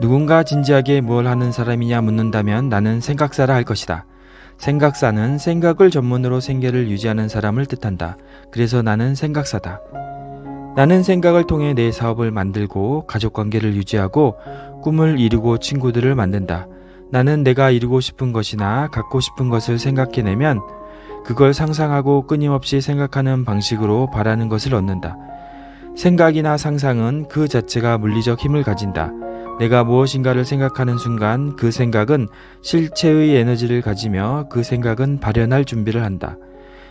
누군가 진지하게 뭘 하는 사람이냐 묻는다면 나는 생각사라 할 것이다. 생각사는 생각을 전문으로 생계를 유지하는 사람을 뜻한다. 그래서 나는 생각사다. 나는 생각을 통해 내 사업을 만들고 가족 관계를 유지하고 꿈을 이루고 친구들을 만든다. 나는 내가 이루고 싶은 것이나 갖고 싶은 것을 생각해내면 그걸 상상하고 끊임없이 생각하는 방식으로 바라는 것을 얻는다. 생각이나 상상은 그 자체가 물리적 힘을 가진다. 내가 무엇인가를 생각하는 순간 그 생각은 실체의 에너지를 가지며 그 생각은 발현할 준비를 한다.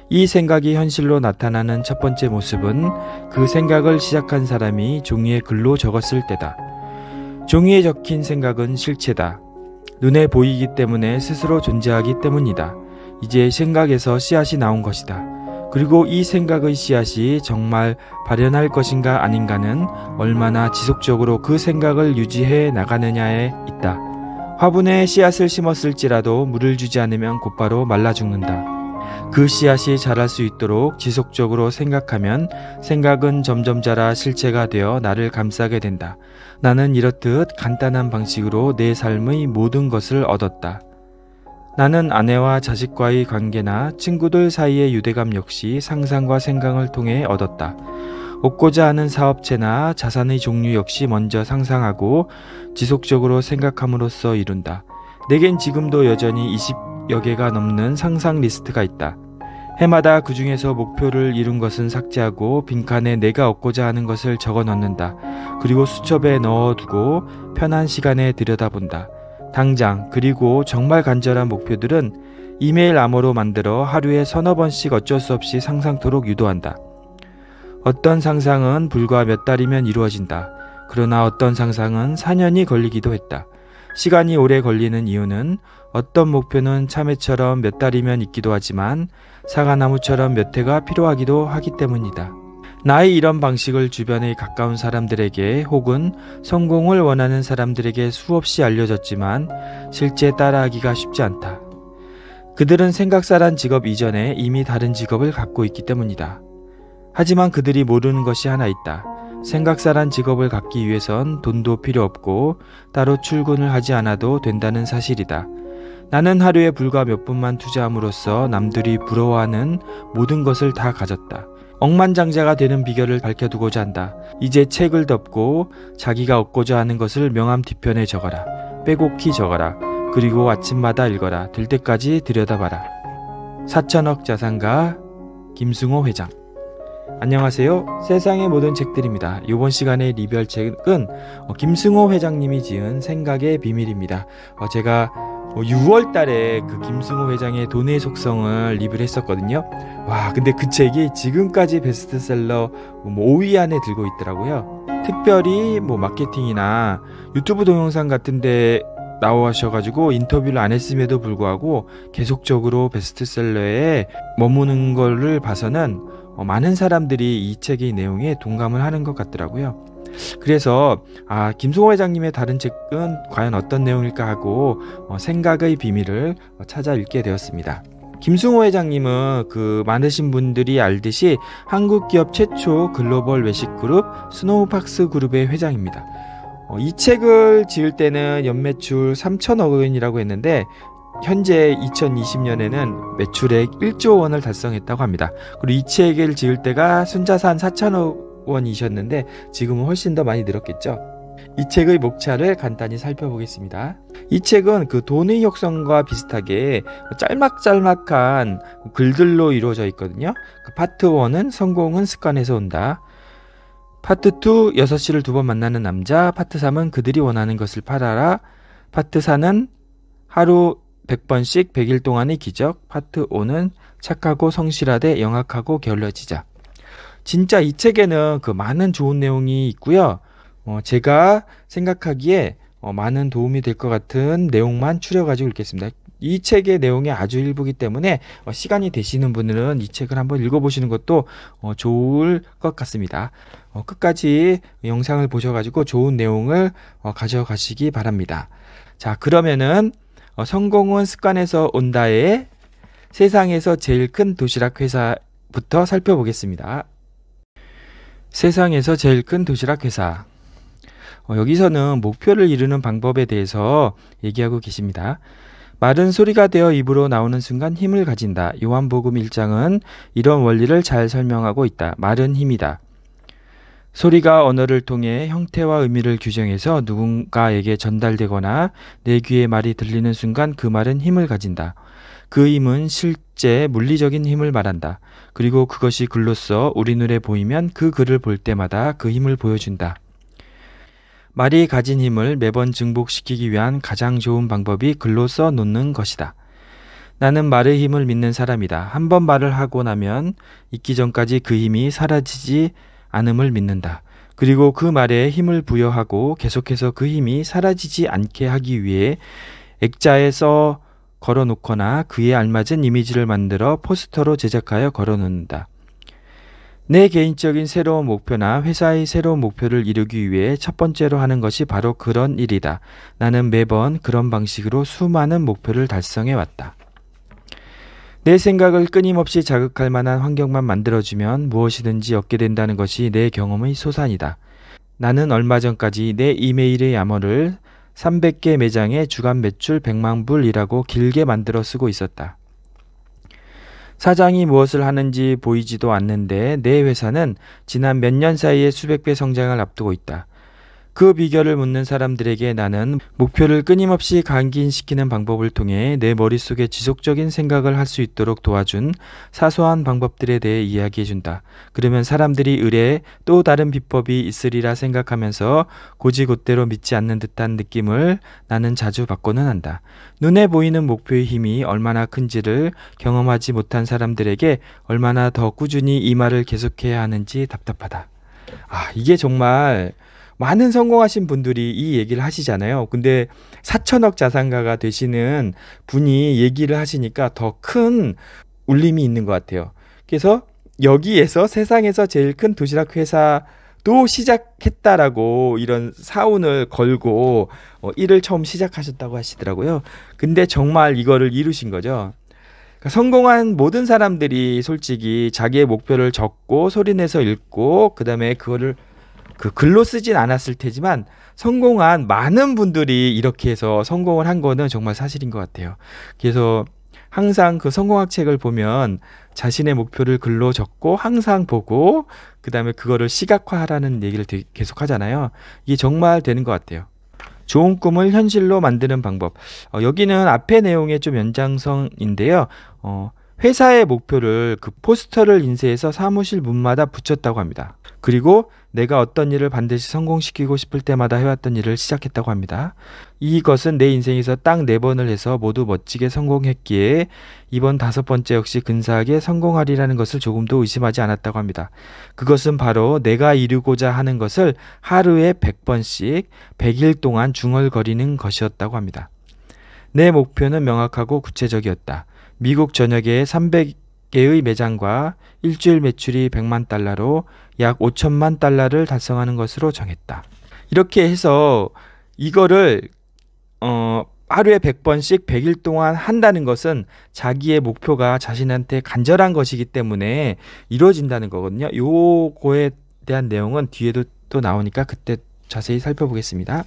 이 생각이 현실로 나타나는 첫 번째 모습은 그 생각을 시작한 사람이 종이에 글로 적었을 때다. 종이에 적힌 생각은 실체다. 눈에 보이기 때문에 스스로 존재하기 때문이다. 이제 생각에서 씨앗이 나온 것이다. 그리고 이 생각의 씨앗이 정말 발현할 것인가 아닌가는 얼마나 지속적으로 그 생각을 유지해 나가느냐에 있다. 화분에 씨앗을 심었을지라도 물을 주지 않으면 곧바로 말라 죽는다. 그 씨앗이 자랄 수 있도록 지속적으로 생각하면 생각은 점점 자라 실체가 되어 나를 감싸게 된다. 나는 이렇듯 간단한 방식으로 내 삶의 모든 것을 얻었다. 나는 아내와 자식과의 관계나 친구들 사이의 유대감 역시 상상과 생각을 통해 얻었다. 얻고자 하는 사업체나 자산의 종류 역시 먼저 상상하고 지속적으로 생각함으로써 이룬다. 내겐 지금도 여전히 20여 개가 넘는 상상 리스트가 있다. 해마다 그 중에서 목표를 이룬 것은 삭제하고 빈칸에 내가 얻고자 하는 것을 적어 넣는다. 그리고 수첩에 넣어두고 편한 시간에 들여다본다. 당장 그리고 정말 간절한 목표들은 이메일 암호로 만들어 하루에 서너 번씩 어쩔 수 없이 상상토록 유도한다. 어떤 상상은 불과 몇 달이면 이루어진다. 그러나 어떤 상상은 4년이 걸리기도 했다. 시간이 오래 걸리는 이유는 어떤 목표는 참외처럼 몇 달이면 있기도 하지만 사과나무처럼 몇 해가 필요하기도 하기 때문이다. 나의 이런 방식을 주변의 가까운 사람들에게 혹은 성공을 원하는 사람들에게 수없이 알려졌지만 실제 따라하기가 쉽지 않다. 그들은 생각사란 직업 이전에 이미 다른 직업을 갖고 있기 때문이다. 하지만 그들이 모르는 것이 하나 있다. 생각사란 직업을 갖기 위해선 돈도 필요 없고 따로 출근을 하지 않아도 된다는 사실이다. 나는 하루에 불과 몇 분만 투자함으로써 남들이 부러워하는 모든 것을 다 가졌다. 억만장자가 되는 비결을 밝혀두고자 한다. 이제 책을 덮고 자기가 얻고자 하는 것을 명함 뒤편에 적어라. 빼곡히 적어라. 그리고 아침마다 읽어라. 될 때까지 들여다봐라. 4천억 자산가 김승호 회장 안녕하세요. 세상의 모든 책들입니다. 이번 시간에 리뷰할 책은 김승호 회장님이 지은 생각의 비밀입니다. 어, 제가 6월 어, 달에 그 김승호 회장의 돈의 속성을 리뷰를 했었거든요. 와, 근데 그 책이 지금까지 베스트셀러 5위 뭐 안에 들고 있더라고요. 특별히 뭐 마케팅이나 유튜브 동영상 같은데 나오셔가지고 인터뷰를 안 했음에도 불구하고 계속적으로 베스트셀러에 머무는 거를 봐서는 어, 많은 사람들이 이 책의 내용에 동감을 하는 것 같더라고요. 그래서 아 김수호 회장님의 다른 책은 과연 어떤 내용일까 하고 어, 생각의 비밀을 어, 찾아 읽게 되었습니다. 김승호 회장님은 그 많으신 분들이 알듯이 한국 기업 최초 글로벌 외식 그룹 스노우팍스 그룹의 회장입니다. 어, 이 책을 지을 때는 연매출 3천억 원이라고 했는데 현재 2020년에는 매출액 1조 원을 달성했다고 합니다. 그리고 이 책을 지을 때가 순자산 4천억 원이셨는데 지금은 훨씬 더 많이 늘었겠죠. 이 책의 목차를 간단히 살펴보겠습니다. 이 책은 그 돈의 역성과 비슷하게 짤막짤막한 글들로 이루어져 있거든요. 그 파트 1은 성공은 습관에서 온다. 파트 2 6시를 두 번 만나는 남자. 파트 3은 그들이 원하는 것을 팔아라. 파트 4는 하루 100번씩 100일 동안의 기적. 파트 5는 착하고 성실하되 영악하고 게을러지자. 진짜 이 책에는 그 많은 좋은 내용이 있고요. 어, 제가 생각하기에 어, 많은 도움이 될 것 같은 내용만 추려가지고 읽겠습니다. 이 책의 내용이 아주 일부기 때문에 어, 시간이 되시는 분들은 이 책을 한번 읽어보시는 것도 어, 좋을 것 같습니다. 어, 끝까지 영상을 보셔가지고 좋은 내용을 어, 가져가시기 바랍니다. 자, 그러면은 어, 성공은 습관에서 온다의 세상에서 제일 큰 도시락 회사부터 살펴보겠습니다. 세상에서 제일 큰 도시락 회사. 어, 여기서는 목표를 이루는 방법에 대해서 얘기하고 계십니다. 말은 소리가 되어 입으로 나오는 순간 힘을 가진다. 요한복음 1장은 이런 원리를 잘 설명하고 있다. 말은 힘이다. 소리가 언어를 통해 형태와 의미를 규정해서 누군가에게 전달되거나 내 귀에 말이 들리는 순간 그 말은 힘을 가진다. 그 힘은 실제 물리적인 힘을 말한다. 그리고 그것이 글로써 우리 눈에 보이면 그 글을 볼 때마다 그 힘을 보여준다. 말이 가진 힘을 매번 증복시키기 위한 가장 좋은 방법이 글로 써 놓는 것이다. 나는 말의 힘을 믿는 사람이다. 한 번 말을 하고 나면 잊기 전까지 그 힘이 사라지지 않음을 믿는다. 그리고 그 말에 힘을 부여하고 계속해서 그 힘이 사라지지 않게 하기 위해 액자에 써 걸어놓거나 그에 알맞은 이미지를 만들어 포스터로 제작하여 걸어놓는다. 내 개인적인 새로운 목표나 회사의 새로운 목표를 이루기 위해 첫 번째로 하는 것이 바로 그런 일이다. 나는 매번 그런 방식으로 수많은 목표를 달성해 왔다. 내 생각을 끊임없이 자극할 만한 환경만 만들어주면 무엇이든지 얻게 된다는 것이 내 경험의 소산이다. 나는 얼마 전까지 내 이메일의 암호를 300개 매장의 주간 매출 100만 불이라고 길게 만들어 쓰고 있었다. 사장이 무엇을 하는지 보이지도 않는데 내 회사는 지난 몇 년 사이에 수백 배 성장을 앞두고 있다. 그 비결을 묻는 사람들에게 나는 목표를 끊임없이 강긴시키는 방법을 통해 내 머릿속에 지속적인 생각을 할 수 있도록 도와준 사소한 방법들에 대해 이야기해 준다. 그러면 사람들이 의뢰에 또 다른 비법이 있으리라 생각하면서 고지곳대로 믿지 않는 듯한 느낌을 나는 자주 받고는 한다. 눈에 보이는 목표의 힘이 얼마나 큰지를 경험하지 못한 사람들에게 얼마나 더 꾸준히 이 말을 계속해야 하는지 답답하다. 아, 이게 정말 많은 성공하신 분들이 이 얘기를 하시잖아요. 근데 4천억 자산가가 되시는 분이 얘기를 하시니까 더 큰 울림이 있는 것 같아요. 그래서 여기에서 세상에서 제일 큰 도시락 회사 도 시작했다라고 이런 사운을 걸고 어, 일을 처음 시작하셨다고 하시더라고요. 근데 정말 이거를 이루신 거죠. 그러니까 성공한 모든 사람들이 솔직히 자기의 목표를 적고 소리내서 읽고 그 다음에 그거를 그 글로 쓰진 않았을 테지만 성공한 많은 분들이 이렇게 해서 성공을 한 거는 정말 사실인 것 같아요. 그래서 항상 그 성공학 책을 보면 자신의 목표를 글로 적고 항상 보고 그다음에 그거를 시각화하라는 얘기를 계속 하잖아요. 이게 정말 되는 것 같아요. 좋은 꿈을 현실로 만드는 방법. 어, 여기는 앞에 내용의 좀 연장성인데요. 어, 회사의 목표를 그 포스터를 인쇄해서 사무실 문마다 붙였다고 합니다. 그리고 내가 어떤 일을 반드시 성공시키고 싶을 때마다 해왔던 일을 시작했다고 합니다. 이것은 내 인생에서 딱 네 번을 해서 모두 멋지게 성공했기에 이번 다섯 번째 역시 근사하게 성공하리라는 것을 조금도 의심하지 않았다고 합니다. 그것은 바로 내가 이루고자 하는 것을 하루에 백번씩백 일 동안 중얼거리는 것이었다고 합니다. 내 목표는 명확하고 구체적이었다. 미국 전역에 300개의 매장과 일주일 매출이 100만 달러로 약 5천만 달러를 달성하는 것으로 정했다. 이렇게 해서 이거를 어, 하루에 100번씩 100일 동안 한다는 것은 자기의 목표가 자신한테 간절한 것이기 때문에 이루어진다는 거거든요. 요거에 대한 내용은 뒤에도 또 나오니까 그때 자세히 살펴보겠습니다.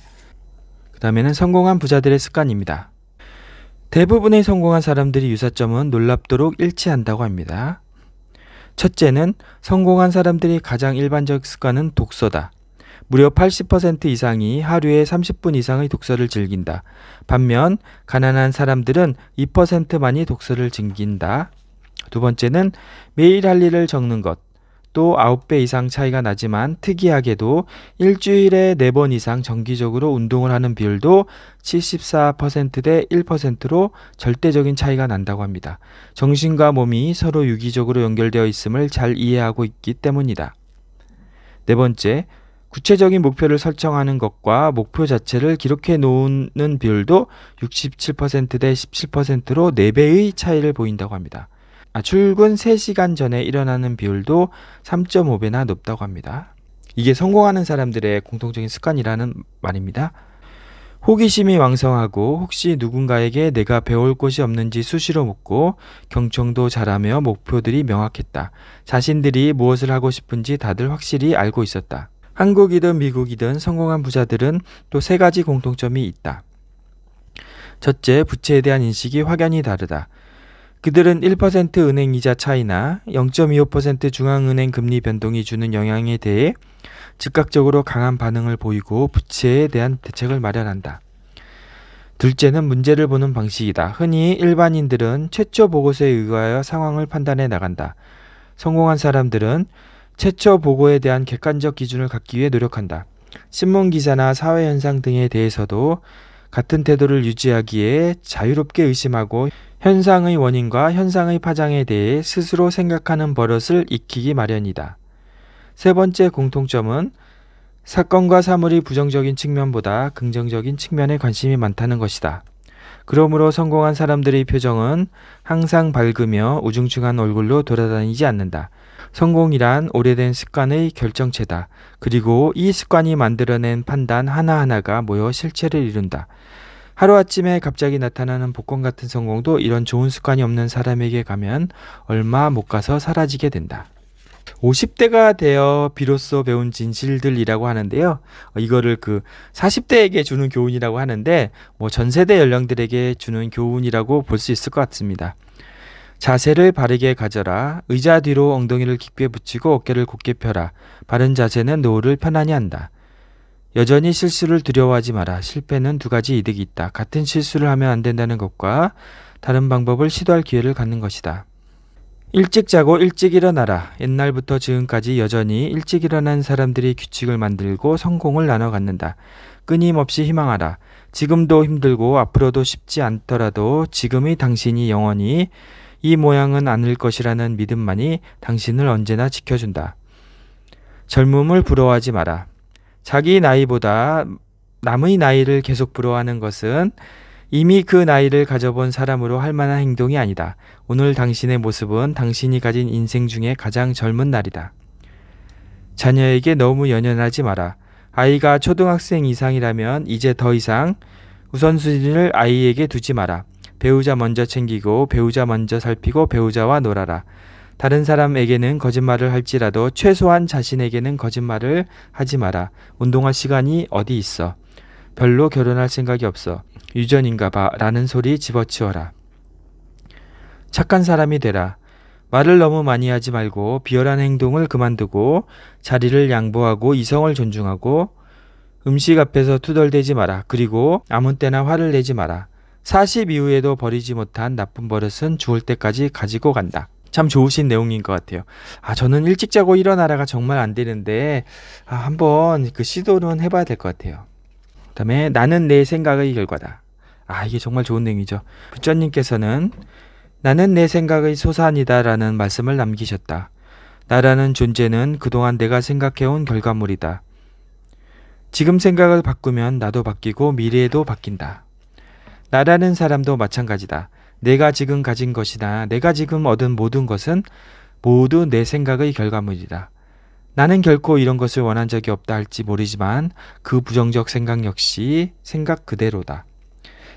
그 다음에는 성공한 부자들의 습관입니다. 대부분의 성공한 사람들이 유사점은 놀랍도록 일치한다고 합니다. 첫째는 성공한 사람들이 가장 일반적 습관은 독서다. 무려 80% 이상이 하루에 30분 이상의 독서를 즐긴다. 반면 가난한 사람들은 2%만이 독서를 즐긴다. 두 번째는 매일 할 일을 적는 것. 아직도 9배 이상 차이가 나지만 특이하게도 일주일에 4번 이상 정기적으로 운동을 하는 비율도 74%대 1%로 절대적인 차이가 난다고 합니다. 정신과 몸이 서로 유기적으로 연결되어 있음을 잘 이해하고 있기 때문이다. 네 번째, 구체적인 목표를 설정하는 것과 목표 자체를 기록해 놓는 비율도 67%대 17%로 4배의 차이를 보인다고 합니다. 아, 출근 3시간 전에 일어나는 비율도 3.5배나 높다고 합니다. 이게 성공하는 사람들의 공통적인 습관이라는 말입니다. 호기심이 왕성하고 혹시 누군가에게 내가 배울 곳이 없는지 수시로 묻고 경청도 잘하며 목표들이 명확했다. 자신들이 무엇을 하고 싶은지 다들 확실히 알고 있었다. 한국이든 미국이든 성공한 부자들은 또 세 가지 공통점이 있다. 첫째, 부채에 대한 인식이 확연히 다르다. 그들은 1% 은행 이자 차이나 0.25% 중앙은행 금리 변동이 주는 영향에 대해 즉각적으로 강한 반응을 보이고 부채에 대한 대책을 마련한다. 둘째는 문제를 보는 방식이다. 흔히 일반인들은 최초 보고서에 의하여 거 상황을 판단해 나간다. 성공한 사람들은 최초 보고에 대한 객관적 기준을 갖기 위해 노력한다. 신문 기사나 사회 현상 등에 대해서도 같은 태도를 유지하기에 자유롭게 의심하고 현상의 원인과 현상의 파장에 대해 스스로 생각하는 버릇을 익히기 마련이다. 세 번째 공통점은 사건과 사물이 부정적인 측면보다 긍정적인 측면에 관심이 많다는 것이다. 그러므로 성공한 사람들의 표정은 항상 밝으며 우중충한 얼굴로 돌아다니지 않는다. 성공이란 오래된 습관의 결정체다. 그리고 이 습관이 만들어낸 판단 하나하나가 모여 실체를 이룬다. 하루아침에 갑자기 나타나는 복권 같은 성공도 이런 좋은 습관이 없는 사람에게 가면 얼마 못 가서 사라지게 된다. 50대가 되어 비로소 배운 진실들이라고 하는데요. 이거를 그 40대에게 주는 교훈이라고 하는데 뭐 전 세대 연령들에게 주는 교훈이라고 볼 수 있을 것 같습니다. 자세를 바르게 가져라. 의자 뒤로 엉덩이를 깊게 붙이고 어깨를 곧게 펴라. 바른 자세는 노후를 편안히 한다. 여전히 실수를 두려워하지 마라. 실패는 두 가지 이득이 있다. 같은 실수를 하면 안 된다는 것과 다른 방법을 시도할 기회를 갖는 것이다. 일찍 자고 일찍 일어나라. 옛날부터 지금까지 여전히 일찍 일어난 사람들이 규칙을 만들고 성공을 나눠 갖는다. 끊임없이 희망하라. 지금도 힘들고 앞으로도 쉽지 않더라도 지금의 당신이 영원히 이 모양은 아을 것이라는 믿음만이 당신을 언제나 지켜준다. 젊음을 부러워하지 마라. 자기 나이보다 남의 나이를 계속 부러워하는 것은 이미 그 나이를 가져본 사람으로 할 만한 행동이 아니다. 오늘 당신의 모습은 당신이 가진 인생 중에 가장 젊은 날이다. 자녀에게 너무 연연하지 마라. 아이가 초등학생 이상이라면 이제 더 이상 우선순위를 아이에게 두지 마라. 배우자 먼저 챙기고 배우자 먼저 살피고 배우자와 놀아라. 다른 사람에게는 거짓말을 할지라도 최소한 자신에게는 거짓말을 하지 마라. 운동할 시간이 어디 있어. 별로 결혼할 생각이 없어. 유전인가 봐. 라는 소리 집어치워라. 착한 사람이 되라. 말을 너무 많이 하지 말고 비열한 행동을 그만두고 자리를 양보하고 이성을 존중하고 음식 앞에서 투덜대지 마라. 그리고 아무 때나 화를 내지 마라. 40 이후에도 버리지 못한 나쁜 버릇은 죽을 때까지 가지고 간다. 참 좋으신 내용인 것 같아요. 아, 저는 일찍 자고 일어나라가 정말 안 되는데, 아, 한번 그 시도는 해봐야 될 것 같아요. 그 다음에 나는 내 생각의 결과다. 아, 이게 정말 좋은 내용이죠. 부처님께서는 나는 내 생각의 소산이다 라는 말씀을 남기셨다. 나라는 존재는 그동안 내가 생각해온 결과물이다. 지금 생각을 바꾸면 나도 바뀌고 미래에도 바뀐다. 나라는 사람도 마찬가지다. 내가 지금 가진 것이나 내가 지금 얻은 모든 것은 모두 내 생각의 결과물이다. 나는 결코 이런 것을 원한 적이 없다 할지 모르지만 그 부정적 생각 역시 생각 그대로다.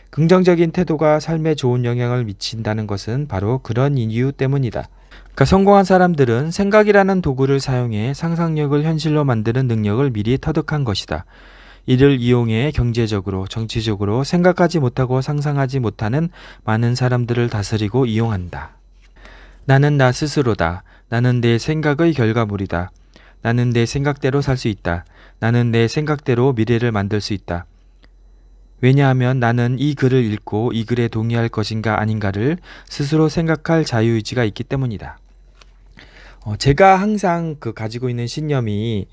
긍정적인 태도가 삶에 좋은 영향을 미친다는 것은 바로 그런 이유 때문이다. 그러니까 성공한 사람들은 생각이라는 도구를 사용해 상상력을 현실로 만드는 능력을 미리 터득한 것이다. 이를 이용해 경제적으로, 정치적으로 생각하지 못하고 상상하지 못하는 많은 사람들을 다스리고 이용한다. 나는 나 스스로다. 나는 내 생각의 결과물이다. 나는 내 생각대로 살 수 있다. 나는 내 생각대로 미래를 만들 수 있다. 왜냐하면 나는 이 글을 읽고 이 글에 동의할 것인가 아닌가를 스스로 생각할 자유의지가 있기 때문이다. 어, 제가 항상 그 가지고 있는 신념이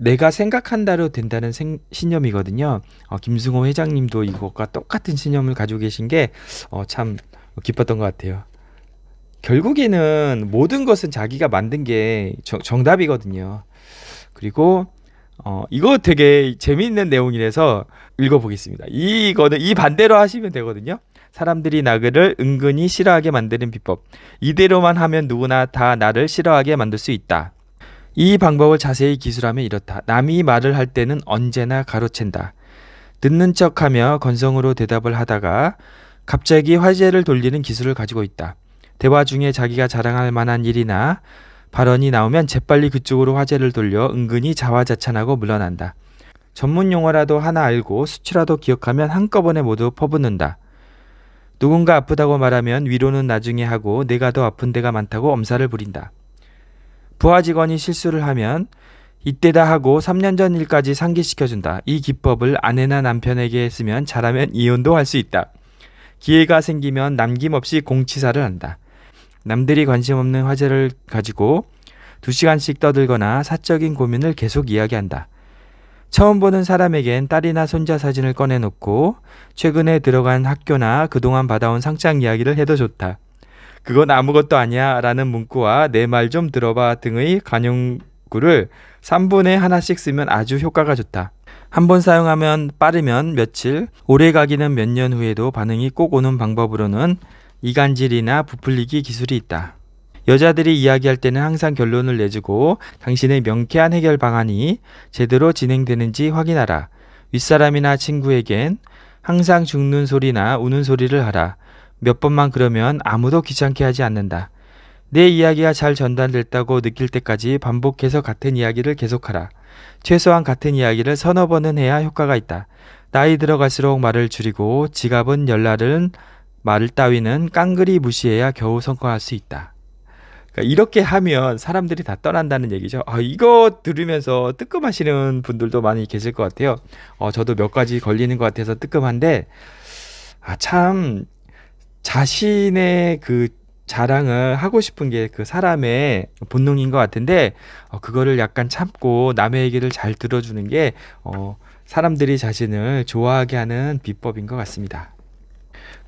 내가 생각한다로 된다는 생, 신념이거든요. 어, 김승호 회장님도 이것과 똑같은 신념을 가지고 계신 게참 어, 기뻤던 것 같아요. 결국에는 모든 것은 자기가 만든 게 저, 정답이거든요. 그리고 어, 이거 되게 재미있는 내용이라서 읽어보겠습니다. 이거는 이 반대로 하시면 되거든요. 사람들이 나그를 은근히 싫어하게 만드는 비법. 이대로만 하면 누구나 다 나를 싫어하게 만들 수 있다. 이 방법을 자세히 기술하면 이렇다. 남이 말을 할 때는 언제나 가로챈다. 듣는 척하며 건성으로 대답을 하다가 갑자기 화제를 돌리는 기술을 가지고 있다. 대화 중에 자기가 자랑할 만한 일이나 발언이 나오면 재빨리 그쪽으로 화제를 돌려 은근히 자화자찬하고 물러난다. 전문 용어라도 하나 알고 수치라도 기억하면 한꺼번에 모두 퍼붓는다. 누군가 아프다고 말하면 위로는 나중에 하고 내가 더 아픈 데가 많다고 엄살을 부린다. 부하 직원이 실수를 하면 이때다 하고 3년 전 일까지 상기시켜준다. 이 기법을 아내나 남편에게 했으면 잘하면 이혼도 할 수 있다. 기회가 생기면 남김없이 공치사를 한다. 남들이 관심 없는 화제를 가지고 2시간씩 떠들거나 사적인 고민을 계속 이야기한다. 처음 보는 사람에겐 딸이나 손자 사진을 꺼내놓고 최근에 들어간 학교나 그동안 받아온 상장 이야기를 해도 좋다. 그건 아무것도 아니야 라는 문구와 내 말 좀 들어봐 등의 간용구를 3분에 하나씩 쓰면 아주 효과가 좋다. 한 번 사용하면 빠르면 며칠, 오래 가기는 몇 년 후에도 반응이 꼭 오는 방법으로는 이간질이나 부풀리기 기술이 있다. 여자들이 이야기할 때는 항상 결론을 내주고 당신의 명쾌한 해결 방안이 제대로 진행되는지 확인하라. 윗사람이나 친구에겐 항상 죽는 소리나 우는 소리를 하라. 몇 번만 그러면 아무도 귀찮게 하지 않는다. 내 이야기가 잘 전달됐다고 느낄 때까지 반복해서 같은 이야기를 계속하라. 최소한 같은 이야기를 서너 번은 해야 효과가 있다. 나이 들어갈수록 말을 줄이고 지갑은 열날은 말 따위는 깡그리 무시해야 겨우 성공할 수 있다. 그러니까 이렇게 하면 사람들이 다 떠난다는 얘기죠. 아, 이거 들으면서 뜨끔하시는 분들도 많이 계실 것 같아요. 어, 저도 몇 가지 걸리는 것 같아서 뜨끔한데, 아, 참, 자신의 그 자랑을 하고 싶은 게 그 사람의 본능인 것 같은데 어, 그거를 약간 참고 남의 얘기를 잘 들어주는 게 어, 사람들이 자신을 좋아하게 하는 비법인 것 같습니다.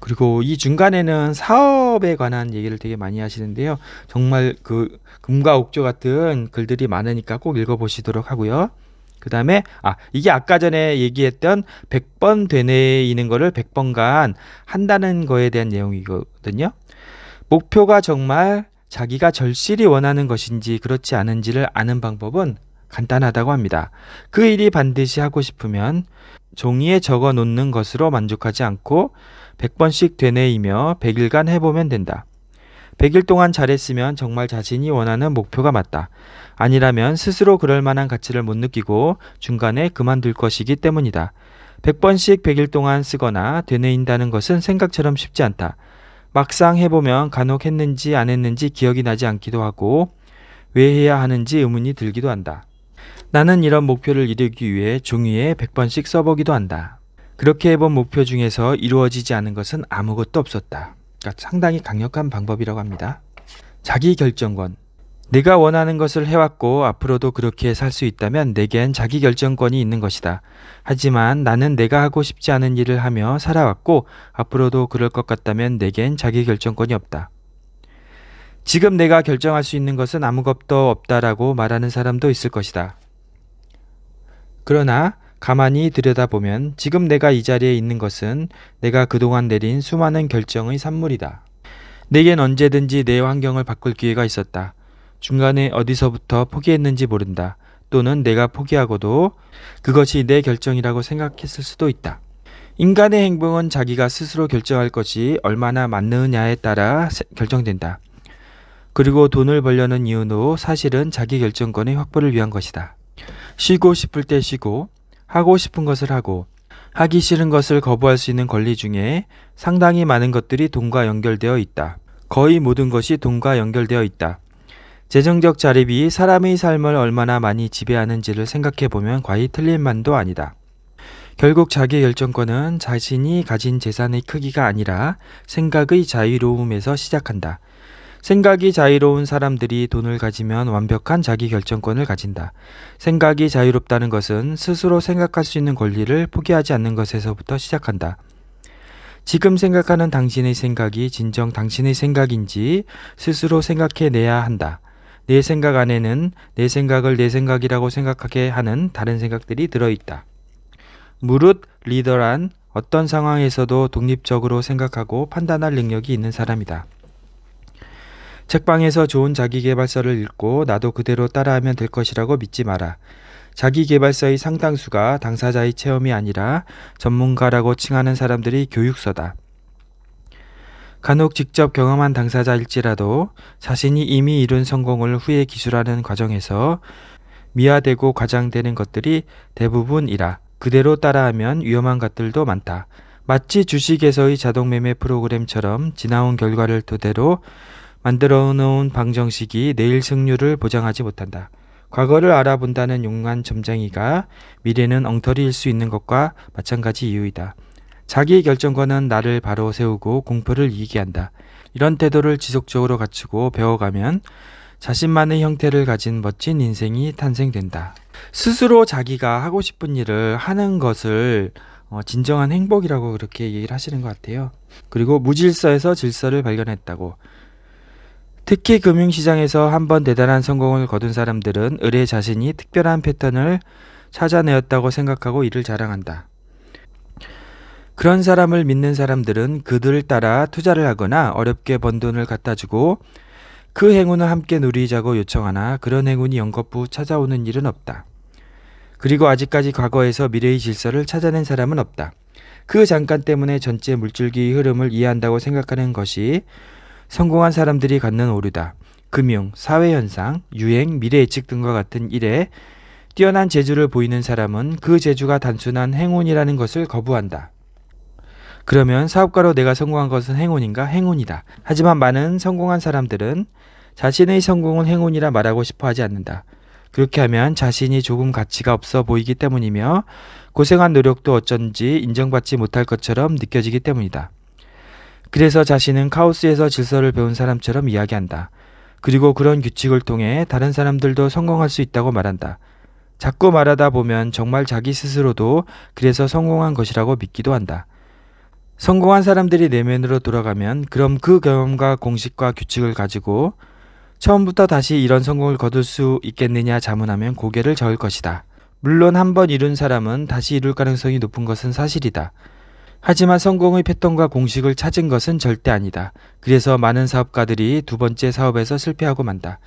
그리고 이 중간에는 사업에 관한 얘기를 되게 많이 하시는데요. 정말 그 금과 옥조 같은 글들이 많으니까 꼭 읽어보시도록 하고요. 그 다음에 아 이게 아까 전에 얘기했던 100번 되뇌이는 거를 100번간 한다는 거에 대한 내용이거든요. 목표가 정말 자기가 절실히 원하는 것인지 그렇지 않은지를 아는 방법은 간단하다고 합니다. 그 일이 반드시 하고 싶으면 종이에 적어 놓는 것으로 만족하지 않고 100번씩 되뇌이며 100일간 해보면 된다. 100일 동안 잘했으면 정말 자신이 원하는 목표가 맞다. 아니라면 스스로 그럴 만한 가치를 못 느끼고 중간에 그만둘 것이기 때문이다. 100번씩 100일 동안 쓰거나 되뇌인다는 것은 생각처럼 쉽지 않다. 막상 해보면 간혹 했는지 안 했는지 기억이 나지 않기도 하고 왜 해야 하는지 의문이 들기도 한다. 나는 이런 목표를 이루기 위해 종이에 100번씩 써보기도 한다. 그렇게 해본 목표 중에서 이루어지지 않은 것은 아무것도 없었다. 그러니까 상당히 강력한 방법이라고 합니다. 자기 결정권. 내가 원하는 것을 해왔고 앞으로도 그렇게 살 수 있다면 내겐 자기 결정권이 있는 것이다. 하지만 나는 내가 하고 싶지 않은 일을 하며 살아왔고 앞으로도 그럴 것 같다면 내겐 자기 결정권이 없다. 지금 내가 결정할 수 있는 것은 아무것도 없다라고 말하는 사람도 있을 것이다. 그러나 가만히 들여다보면 지금 내가 이 자리에 있는 것은 내가 그동안 내린 수많은 결정의 산물이다. 내겐 언제든지 내 환경을 바꿀 기회가 있었다. 중간에 어디서부터 포기했는지 모른다. 또는 내가 포기하고도 그것이 내 결정이라고 생각했을 수도 있다. 인간의 행동은 자기가 스스로 결정할 것이 얼마나 맞느냐에 따라 결정된다. 그리고 돈을 벌려는 이유도 사실은 자기 결정권의 확보를 위한 것이다. 쉬고 싶을 때 쉬고 하고 싶은 것을 하고 하기 싫은 것을 거부할 수 있는 권리 중에 상당히 많은 것들이 돈과 연결되어 있다. 거의 모든 것이 돈과 연결되어 있다. 재정적 자립이 사람의 삶을 얼마나 많이 지배하는지를 생각해 보면 과히 틀린 만도 아니다. 결국 자기 결정권은 자신이 가진 재산의 크기가 아니라 생각의 자유로움에서 시작한다. 생각이 자유로운 사람들이 돈을 가지면 완벽한 자기 결정권을 가진다. 생각이 자유롭다는 것은 스스로 생각할 수 있는 권리를 포기하지 않는 것에서부터 시작한다. 지금 생각하는 당신의 생각이 진정 당신의 생각인지 스스로 생각해내야 한다. 내 생각 안에는 내 생각을 내 생각이라고 생각하게 하는 다른 생각들이 들어있다. 무릇 리더란 어떤 상황에서도 독립적으로 생각하고 판단할 능력이 있는 사람이다. 책방에서 좋은 자기개발서를 읽고 나도 그대로 따라하면 될 것이라고 믿지 마라. 자기개발서의 상당수가 당사자의 체험이 아니라 전문가라고 칭하는 사람들이 교육서다. 간혹 직접 경험한 당사자일지라도 자신이 이미 이룬 성공을 후에 기술하는 과정에서 미화되고 과장되는 것들이 대부분이라 그대로 따라하면 위험한 것들도 많다. 마치 주식에서의 자동매매 프로그램처럼 지나온 결과를 토대로 만들어 놓은 방정식이 내일 승률을 보장하지 못한다. 과거를 알아본다는 용한 점쟁이가 미래는 엉터리일 수 있는 것과 마찬가지 이유이다. 자기 결정권은 나를 바로 세우고 공포를 이기게 한다. 이런 태도를 지속적으로 갖추고 배워가면 자신만의 형태를 가진 멋진 인생이 탄생된다. 스스로 자기가 하고 싶은 일을 하는 것을 어, 진정한 행복이라고 그렇게 얘기를 하시는 것 같아요. 그리고 무질서에서 질서를 발견했다고 특히 금융시장에서 한번 대단한 성공을 거둔 사람들은 을의 자신이 특별한 패턴을 찾아내었다고 생각하고 이를 자랑한다. 그런 사람을 믿는 사람들은 그들 을 따라 투자를 하거나 어렵게 번 돈을 갖다 주고 그 행운을 함께 누리자고 요청하나 그런 행운이 연거푸 찾아오는 일은 없다. 그리고 아직까지 과거에서 미래의 질서를 찾아낸 사람은 없다. 그 잠깐 때문에 전체 물줄기 흐름을 이해한다고 생각하는 것이 성공한 사람들이 갖는 오류다. 금융, 사회현상, 유행, 미래 예측 등과 같은 일에 뛰어난 재주를 보이는 사람은 그 재주가 단순한 행운이라는 것을 거부한다. 그러면 사업가로 내가 성공한 것은 행운인가? 행운이다. 하지만 많은 성공한 사람들은 자신의 성공은 행운이라 말하고 싶어 하지 않는다. 그렇게 하면 자신이 조금 가치가 없어 보이기 때문이며 고생한 노력도 어쩐지 인정받지 못할 것처럼 느껴지기 때문이다. 그래서 자신은 카오스에서 질서를 배운 사람처럼 이야기한다. 그리고 그런 규칙을 통해 다른 사람들도 성공할 수 있다고 말한다. 자꾸 말하다 보면 정말 자기 스스로도 그래서 성공한 것이라고 믿기도 한다. 성공한 사람들이 내면으로 돌아가면 그럼 그 경험과 공식과 규칙을 가지고 처음부터 다시 이런 성공을 거둘 수 있겠느냐 자문하면 고개를 저을 것이다. 물론 한 번 이룬 사람은 다시 이룰 가능성이 높은 것은 사실이다. 하지만 성공의 패턴과 공식을 찾은 것은 절대 아니다. 그래서 많은 사업가들이 두 번째 사업에서 실패하고 만다.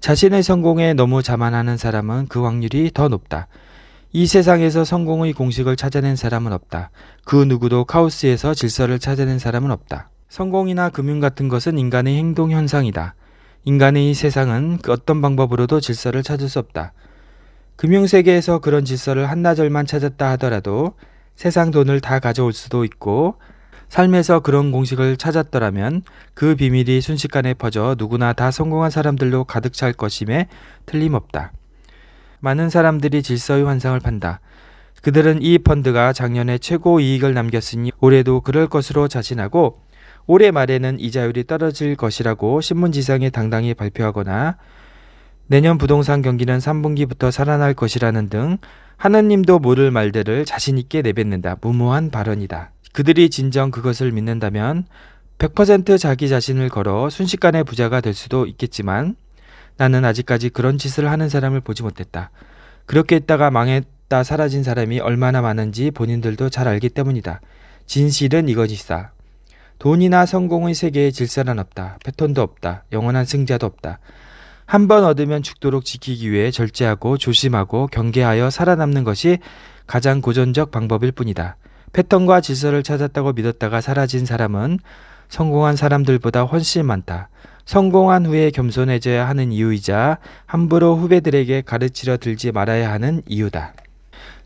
자신의 성공에 너무 자만하는 사람은 그 확률이 더 높다. 이 세상에서 성공의 공식을 찾아낸 사람은 없다. 그 누구도 카오스에서 질서를 찾아낸 사람은 없다. 성공이나 금융 같은 것은 인간의 행동 현상이다. 인간의 세상은 그 어떤 방법으로도 질서를 찾을 수 없다. 금융 세계에서 그런 질서를 한나절만 찾았다 하더라도 세상 돈을 다 가져올 수도 있고 삶에서 그런 공식을 찾았더라면 그 비밀이 순식간에 퍼져 누구나 다 성공한 사람들로 가득 찰 것임에 틀림없다. 많은 사람들이 질서의 환상을 판다. 그들은 이 펀드가 작년에 최고 이익을 남겼으니 올해도 그럴 것으로 자신하고 올해 말에는 이자율이 떨어질 것이라고 신문지상에 당당히 발표하거나 내년 부동산 경기는 3분기부터 살아날 것이라는 등하느님도 모를 말들을 자신있게 내뱉는다. 무모한 발언이다. 그들이 진정 그것을 믿는다면 100% 자기 자신을 걸어 순식간에 부자가 될 수도 있겠지만 나는 아직까지 그런 짓을 하는 사람을 보지 못했다. 그렇게 했다가 망했다 사라진 사람이 얼마나 많은지 본인들도 잘 알기 때문이다. 진실은 이것이다. 돈이나 성공의 세계에 질서는 없다. 패턴도 없다. 영원한 승자도 없다. 한번 얻으면 죽도록 지키기 위해 절제하고 조심하고 경계하여 살아남는 것이 가장 고전적 방법일 뿐이다. 패턴과 질서를 찾았다고 믿었다가 사라진 사람은 성공한 사람들보다 훨씬 많다. 성공한 후에 겸손해져야 하는 이유이자 함부로 후배들에게 가르치려 들지 말아야 하는 이유다.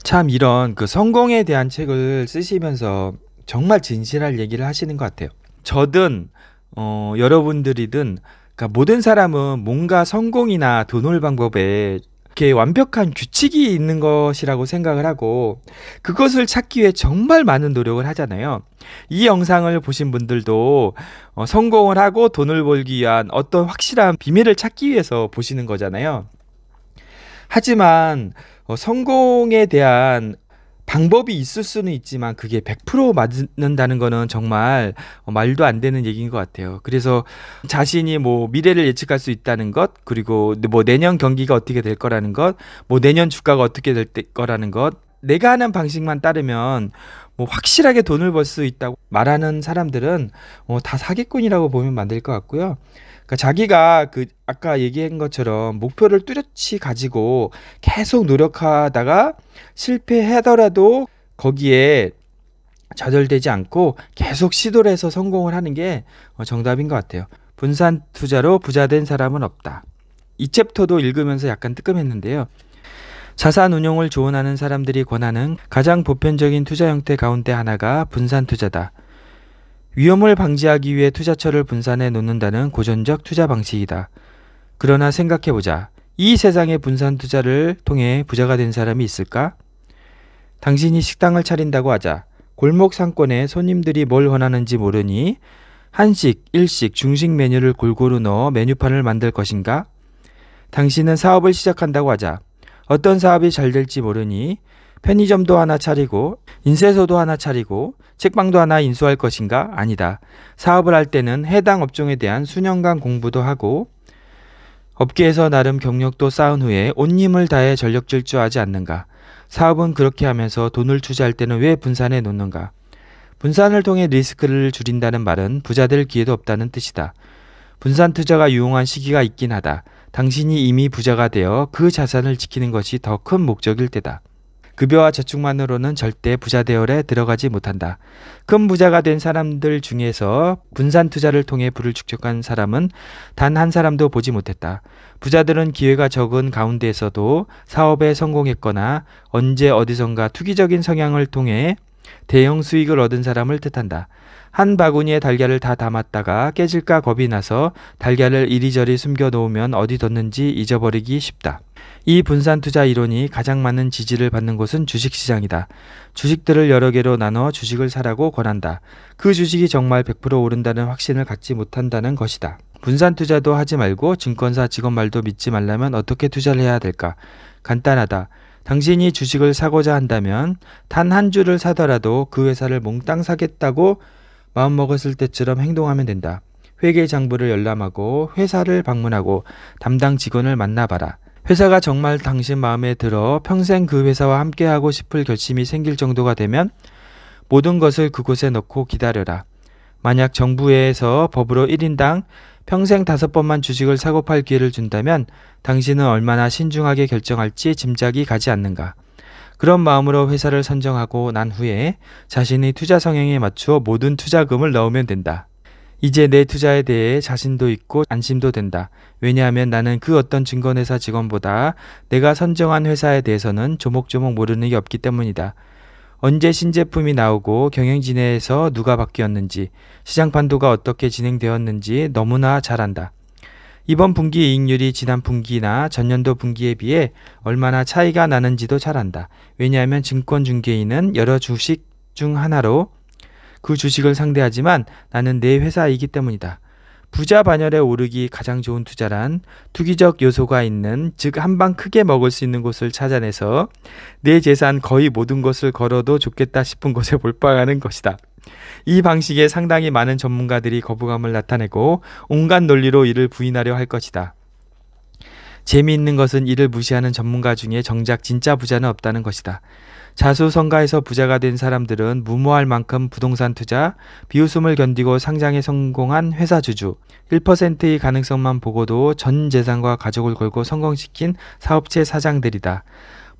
참 이런 그 성공에 대한 책을 쓰시면서 정말 진실할 얘기를 하시는 것 같아요. 저든 어, 여러분들이든 그러니까 모든 사람은 뭔가 성공이나 돈을 방법에 이렇게 완벽한 규칙이 있는 것이라고 생각을 하고 그것을 찾기 위해 정말 많은 노력을 하잖아요. 이 영상을 보신 분들도 어, 성공을 하고 돈을 벌기 위한 어떤 확실한 비밀을 찾기 위해서 보시는 거잖아요. 하지만 어, 성공에 대한 방법이 있을 수는 있지만 그게 100% 맞는다는 거는 정말 어, 말도 안 되는 얘기인 것 같아요. 그래서 자신이 뭐 미래를 예측할 수 있다는 것, 그리고 뭐 내년 경기가 어떻게 될 거라는 것, 뭐 내년 주가가 어떻게 될 거라는 것, 내가 하는 방식만 따르면 뭐 확실하게 돈을 벌 수 있다고 말하는 사람들은 뭐다 사기꾼이라고 보면 만들 것 같고요. 그러니까 자기가 그 아까 얘기한 것처럼 목표를 뚜렷이 가지고 계속 노력하다가 실패하더라도 거기에 좌절되지 않고 계속 시도를 해서 성공을 하는 게 어, 정답인 것 같아요. 분산 투자로 부자된 사람은 없다. 이 챕터도 읽으면서 약간 뜨끔했는데요. 자산 운용을 조언하는 사람들이 권하는 가장 보편적인 투자 형태 가운데 하나가 분산 투자다. 위험을 방지하기 위해 투자처를 분산해 놓는다는 고전적 투자 방식이다. 그러나 생각해보자. 이 세상의 분산 투자를 통해 부자가 된 사람이 있을까? 당신이 식당을 차린다고 하자. 골목 상권에 손님들이 뭘 원하는지 모르니 한식, 일식, 중식 메뉴를 골고루 넣어 메뉴판을 만들 것인가? 당신은 사업을 시작한다고 하자. 어떤 사업이 잘 될지 모르니 편의점도 하나 차리고 인쇄소도 하나 차리고 책방도 하나 인수할 것인가? 아니다. 사업을 할 때는 해당 업종에 대한 수년간 공부도 하고 업계에서 나름 경력도 쌓은 후에 온힘을 다해 전력 질주하지 않는가? 사업은 그렇게 하면서 돈을 투자할 때는 왜 분산해 놓는가? 분산을 통해 리스크를 줄인다는 말은 부자 될 기회도 없다는 뜻이다. 분산 투자가 유용한 시기가 있긴 하다. 당신이 이미 부자가 되어 그 자산을 지키는 것이 더 큰 목적일 때다. 급여와 저축만으로는 절대 부자 대열에 들어가지 못한다. 큰 부자가 된 사람들 중에서 분산 투자를 통해 부를 축적한 사람은 단 한 사람도 보지 못했다. 부자들은 기회가 적은 가운데에서도 사업에 성공했거나 언제 어디선가 투기적인 성향을 통해 대형 수익을 얻은 사람을 뜻한다. 한 바구니에 달걀을 다 담았다가 깨질까 겁이 나서 달걀을 이리저리 숨겨 놓으면 어디 뒀는지 잊어버리기 쉽다. 이 분산 투자 이론이 가장 많은 지지를 받는 곳은 주식시장이다. 주식들을 여러 개로 나눠 주식을 사라고 권한다. 그 주식이 정말 100% 오른다는 확신을 갖지 못한다는 것이다. 분산 투자도 하지 말고 증권사 직원 말도 믿지 말라면 어떻게 투자를 해야 될까? 간단하다. 당신이 주식을 사고자 한다면 단 한 주를 사더라도 그 회사를 몽땅 사겠다고 마음먹었을 때처럼 행동하면 된다. 회계 장부를 열람하고 회사를 방문하고 담당 직원을 만나봐라. 회사가 정말 당신 마음에 들어 평생 그 회사와 함께하고 싶을 결심이 생길 정도가 되면 모든 것을 그곳에 넣고 기다려라. 만약 정부에서 법으로 1인당 평생 5번만 주식을 사고 팔 기회를 준다면 당신은 얼마나 신중하게 결정할지 짐작이 가지 않는가. 그런 마음으로 회사를 선정하고 난 후에 자신의 투자 성향에 맞추어 모든 투자금을 넣으면 된다. 이제 내 투자에 대해 자신도 있고 안심도 된다. 왜냐하면 나는 그 어떤 증권회사 직원보다 내가 선정한 회사에 대해서는 조목조목 모르는 게 없기 때문이다. 언제 신제품이 나오고 경영진에서 누가 바뀌었는지 시장 판도가 어떻게 진행되었는지 너무나 잘 안다. 이번 분기 이익률이 지난 분기나 전년도 분기에 비해 얼마나 차이가 나는지도 잘 안다. 왜냐하면 증권 중개인은 여러 주식 중 하나로 그 주식을 상대하지만 나는 내 회사이기 때문이다. 부자 반열에 오르기 가장 좋은 투자란 투기적 요소가 있는 즉 한 방 크게 먹을 수 있는 곳을 찾아내서 내 재산 거의 모든 것을 걸어도 좋겠다 싶은 곳에 몰빵하는 것이다. 이 방식에 상당히 많은 전문가들이 거부감을 나타내고 온갖 논리로 이를 부인하려 할 것이다. 재미있는 것은 이를 무시하는 전문가 중에 정작 진짜 부자는 없다는 것이다. 자수성가에서 부자가 된 사람들은 무모할 만큼 부동산 투자, 비웃음을 견디고 상장에 성공한 회사 주주, 1%의 가능성만 보고도 전 재산과 가족을 걸고 성공시킨 사업체 사장들이다.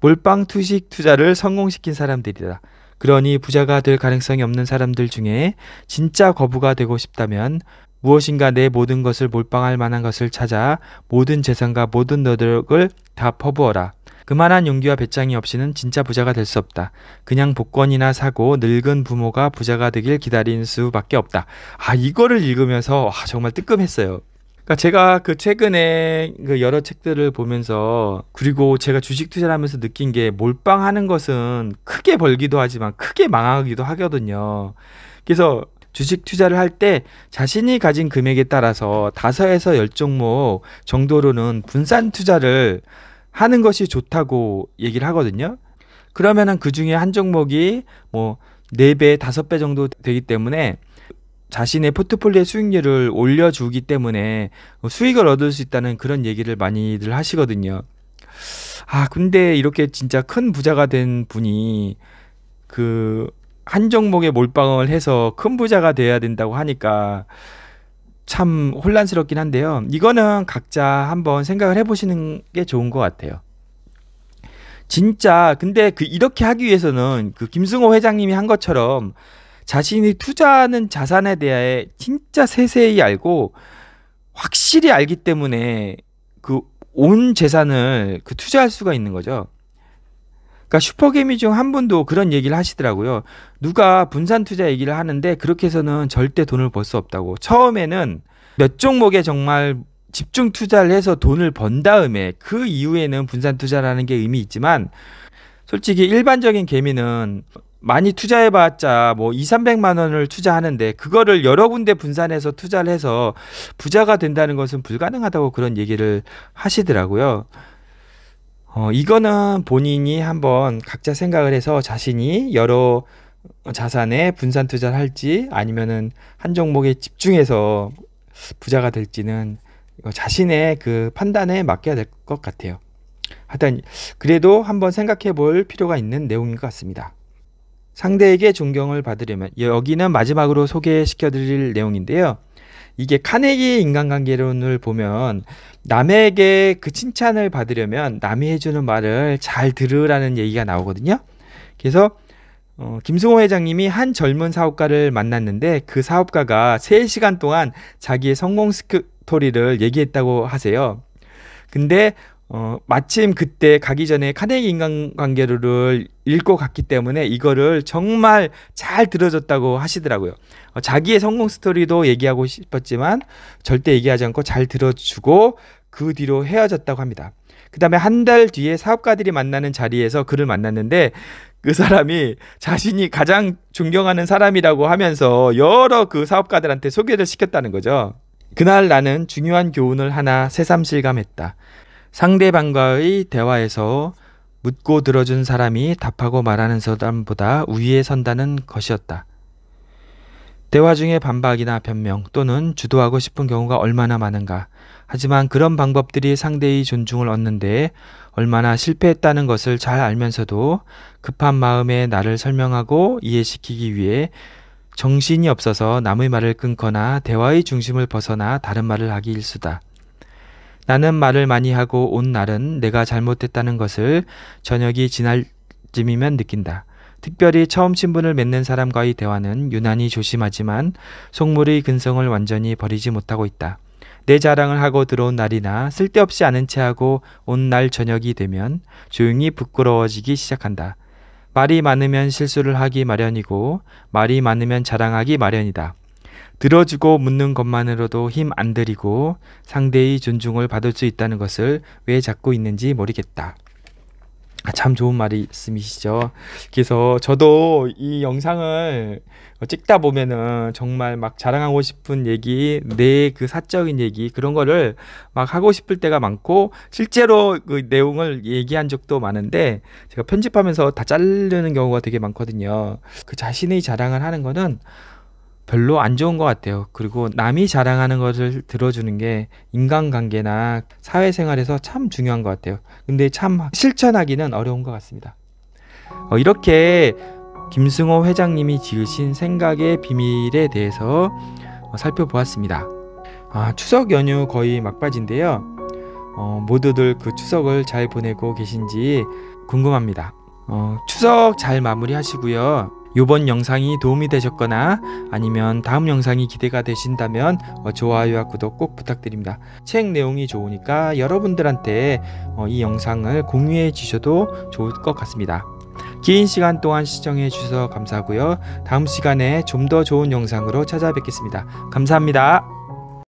몰빵 투식 투자를 성공시킨 사람들이다. 그러니 부자가 될 가능성이 없는 사람들 중에 진짜 거부가 되고 싶다면 무엇인가 내 모든 것을 몰빵할 만한 것을 찾아 모든 재산과 모든 노력을 다 퍼부어라. 그만한 용기와 배짱이 없이는 진짜 부자가 될 수 없다. 그냥 복권이나 사고 늙은 부모가 부자가 되길 기다리 수밖에 없다. 아 이거를 읽으면서 아, 정말 뜨끔했어요. 그러니까 제가 그 최근에 그 여러 책들을 보면서 그리고 제가 주식 투자를 하면서 느낀 게 몰빵하는 것은 크게 벌기도 하지만 크게 망하기도 하거든요. 그래서 주식 투자를 할 때 자신이 가진 금액에 따라서 다섯에서 열 종목 정도로는 분산 투자를 하는 것이 좋다고 얘기를 하거든요. 그러면은 그 중에 한 종목이 뭐 4배, 5배 정도 되기 때문에 자신의 포트폴리오의 수익률을 올려주기 때문에 수익을 얻을 수 있다는 그런 얘기를 많이들 하시거든요. 아, 근데 이렇게 진짜 큰 부자가 된 분이 그 한 종목에 몰빵을 해서 큰 부자가 돼야 된다고 하니까 참 혼란스럽긴 한데요. 이거는 각자 한번 생각을 해보시는 게 좋은 것 같아요. 진짜 근데 그 이렇게 하기 위해서는 그 김승호 회장님이 한 것처럼 자신이 투자하는 자산에 대해 진짜 세세히 알고 확실히 알기 때문에 그 온 재산을 그 투자할 수가 있는 거죠. 그러니까 슈퍼개미 중 한 분도 그런 얘기를 하시더라고요. 누가 분산 투자 얘기를 하는데 그렇게 해서는 절대 돈을 벌 수 없다고. 처음에는 몇 종목에 정말 집중 투자를 해서 돈을 번 다음에 그 이후에는 분산 투자라는 게 의미 있지만 솔직히 일반적인 개미는 많이 투자해봤자 뭐 2, 300만 원을 투자하는데 그거를 여러 군데 분산해서 투자를 해서 부자가 된다는 것은 불가능하다고 그런 얘기를 하시더라고요. 어, 이거는 본인이 한번 각자 생각을 해서 자신이 여러 자산에 분산 투자를 할지 아니면은 한 종목에 집중해서 부자가 될지는 자신의 그 판단에 맡겨야 될 것 같아요. 하여튼 그래도 한번 생각해 볼 필요가 있는 내용인 것 같습니다. 상대에게 존경을 받으려면 여기는 마지막으로 소개시켜 드릴 내용인데요. 이게 카네기 인간관계론을 보면 남에게 그 칭찬을 받으려면 남이 해주는 말을 잘 들으라는 얘기가 나오거든요. 그래서 어, 김승호 회장님이 한 젊은 사업가를 만났는데 그 사업가가 세시간 동안 자기의 성공 스토리를 얘기했다고 하세요. 근데 어, 마침 그때 가기 전에 카네기 인간관계론을 읽고 갔기 때문에 이거를 정말 잘 들어줬다고 하시더라고요. 어, 자기의 성공 스토리도 얘기하고 싶었지만 절대 얘기하지 않고 잘 들어주고 그 뒤로 헤어졌다고 합니다. 그 다음에 한 달 뒤에 사업가들이 만나는 자리에서 그를 만났는데 그 사람이 자신이 가장 존경하는 사람이라고 하면서 여러 그 사업가들한테 소개를 시켰다는 거죠. 그날 나는 중요한 교훈을 하나 새삼 실감했다. 상대방과의 대화에서 묻고 들어준 사람이 답하고 말하는 사람보다 위에 선다는 것이었다. 대화 중에 반박이나 변명 또는 주도하고 싶은 경우가 얼마나 많은가. 하지만 그런 방법들이 상대의 존중을 얻는데 얼마나 실패했다는 것을 잘 알면서도 급한 마음에 나를 설명하고 이해시키기 위해 정신이 없어서 남의 말을 끊거나 대화의 중심을 벗어나 다른 말을 하기 일수다. 나는 말을 많이 하고 온 날은 내가 잘못했다는 것을 저녁이 지날 쯤이면 느낀다. 특별히 처음 친분을 맺는 사람과의 대화는 유난히 조심하지만 속물의 근성을 완전히 버리지 못하고 있다. 내 자랑을 하고 들어온 날이나 쓸데없이 아는 체하고 온 날 저녁이 되면 조용히 부끄러워지기 시작한다. 말이 많으면 실수를 하기 마련이고 말이 많으면 자랑하기 마련이다. 들어주고 묻는 것만으로도 힘 안 들이고 상대의 존중을 받을 수 있다는 것을 왜 잡고 있는지 모르겠다. 아, 참 좋은 말씀이시죠. 그래서 저도 이 영상을 찍다 보면은 정말 막 자랑하고 싶은 얘기, 내 그 사적인 얘기 그런 거를 막 하고 싶을 때가 많고 실제로 그 내용을 얘기한 적도 많은데 제가 편집하면서 다 자르는 경우가 되게 많거든요. 그 자신의 자랑을 하는 거는 별로 안 좋은 것 같아요. 그리고 남이 자랑하는 것을 들어주는 게 인간관계나 사회생활에서 참 중요한 것 같아요. 근데 참 실천하기는 어려운 것 같습니다. 어, 이렇게 김승호 회장님이 지으신 생각의 비밀에 대해서 어, 살펴보았습니다. 아, 추석 연휴 거의 막바지인데요. 어, 모두들 그 추석을 잘 보내고 계신지 궁금합니다. 어, 추석 잘 마무리하시고요. 이번 영상이 도움이 되셨거나 아니면 다음 영상이 기대가 되신다면 어, 좋아요와 구독 꼭 부탁드립니다. 책 내용이 좋으니까 여러분들한테 어, 이 영상을 공유해 주셔도 좋을 것 같습니다. 긴 시간 동안 시청해 주셔서 감사하고요. 다음 시간에 좀 더 좋은 영상으로 찾아뵙겠습니다. 감사합니다.